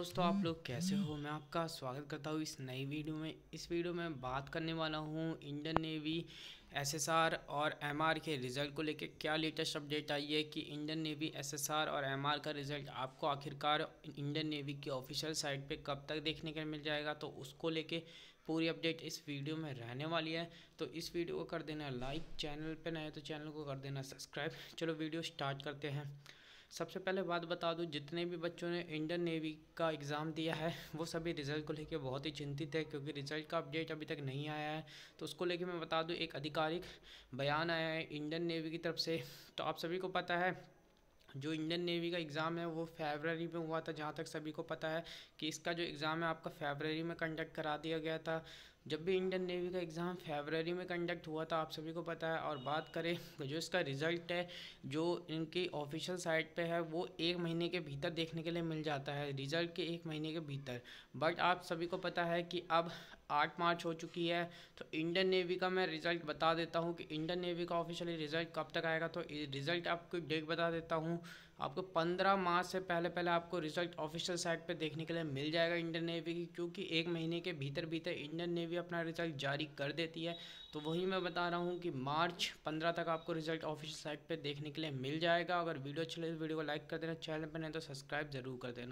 दोस्तों आप लोग कैसे हो मैं आपका स्वागत करता हूँ इस नई वीडियो में इस वीडियो में बात करने वाला हूँ इंडियन नेवी एसएसआर और एमआर के रिज़ल्ट को लेकर क्या लेटेस्ट अपडेट आई है कि इंडियन नेवी एसएसआर और एमआर का रिज़ल्ट आपको आखिरकार इंडियन नेवी की ऑफिशियल साइट पे कब तक देखने को मिल जाएगा तो उसको लेके पूरी अपडेट इस वीडियो में रहने वाली है तो इस वीडियो को कर देना लाइक चैनल पर नए तो चैनल को कर देना सब्सक्राइब चलो वीडियो स्टार्ट करते हैं सबसे पहले बात बता दूँ जितने भी बच्चों ने इंडियन नेवी का एग्ज़ाम दिया है वो सभी रिज़ल्ट को लेकर बहुत ही चिंतित है क्योंकि रिज़ल्ट का अपडेट अभी तक नहीं आया है तो उसको लेके मैं बता दूँ एक आधिकारिक बयान आया है इंडियन नेवी की तरफ से तो आप सभी को पता है जो इंडियन नेवी का एग्ज़ाम है वो फेबररी में हुआ था जहाँ तक सभी को पता है कि इसका जो एग्ज़ाम है आपका फेबररी में कंडक्ट करा दिया गया था जब भी इंडियन नेवी का एग्ज़ाम फेबररी में कंडक्ट हुआ था आप सभी को पता है और बात करें जो इसका रिज़ल्ट है जो इनकी ऑफिशियल साइट पे है वो एक महीने के भीतर देखने के लिए मिल जाता है रिज़ल्ट के एक महीने के भीतर बट आप सभी को पता है कि अब आठ मार्च हो चुकी है तो इंडियन नेवी का मैं रिज़ल्ट बता देता हूँ कि इंडियन नेवी का ऑफिशियली रिज़ल्ट कब तक आएगा तो रिज़ल्ट आपको डेट बता देता हूँ आपको पंद्रह मार्च से पहले पहले आपको रिज़ल्ट ऑफिशियल साइट पर देखने के लिए मिल जाएगा इंडियन नेवी की क्योंकि एक महीने के भीतर भीतर इंडियन नेवी अपना रिज़ल्ट जारी कर देती है तो वही मैं बता रहा हूँ कि मार्च पंद्रह तक आपको रिज़ल्ट ऑफिशियल साइट पर देखने के लिए मिल जाएगा अगर वीडियो अच्छी लगे तो वीडियो को लाइक कर देना चैनल पर नहीं तो सब्सक्राइब ज़रूर कर देना